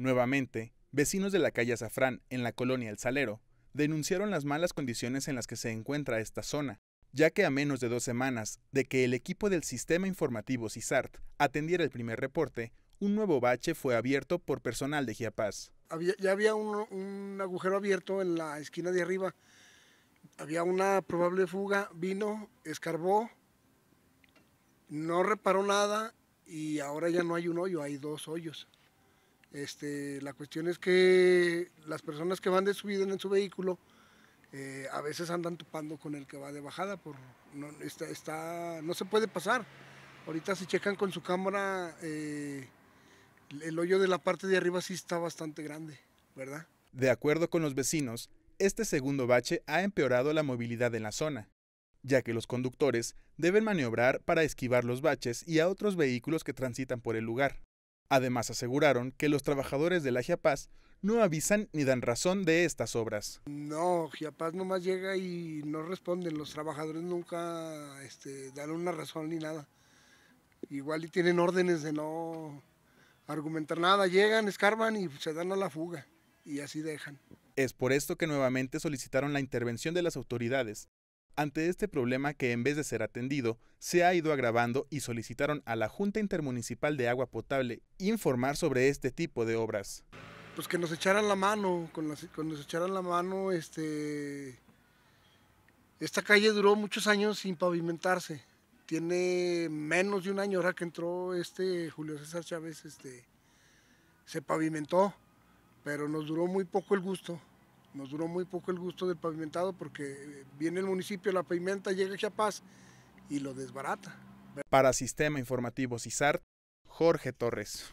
Nuevamente, vecinos de la calle Azafrán, en la colonia El Salero, denunciaron las malas condiciones en las que se encuentra esta zona, ya que a menos de dos semanas de que el equipo del sistema informativo CISART atendiera el primer reporte, un nuevo bache fue abierto por personal de Giapaz. ya había un, un, agujero abierto en la esquina de arriba, había una probable fuga, vino, escarbó, no reparó nada y ahora ya no hay un hoyo, hay dos hoyos. Este, la cuestión es que las personas que van de subida en su vehículo eh, a veces andan tupando con el que va de bajada, por, no, se puede pasar. Ahorita si checan con su cámara, eh, el hoyo de la parte de arriba sí está bastante grande, ¿verdad? De acuerdo con los vecinos, este segundo bache ha empeorado la movilidad en la zona, ya que los conductores deben maniobrar para esquivar los baches y a otros vehículos que transitan por el lugar. Además aseguraron que los trabajadores de la Giapaz no avisan ni dan razón de estas obras. No, Giapaz nomás llega y no responden, los trabajadores nunca este, dan una razón ni nada. Igual y tienen órdenes de no argumentar nada, llegan, escarban y se dan a la fuga y así dejan. Es por esto que nuevamente solicitaron la intervención de las autoridades ante este problema que en vez de ser atendido, se ha ido agravando y solicitaron a la Junta Intermunicipal de Agua Potable informar sobre este tipo de obras. Pues que nos echaran la mano, con nos echaran la mano, este, esta calle duró muchos años sin pavimentarse. Tiene menos de un año ahora que entró este Julio César Chávez, este, se pavimentó, pero nos duró muy poco el gusto. Nos duró muy poco el gusto del pavimentado porque viene el municipio, la pavimenta, llega a Chiapas y lo desbarata. Para Sistema Informativo CISART, Jorge Torres.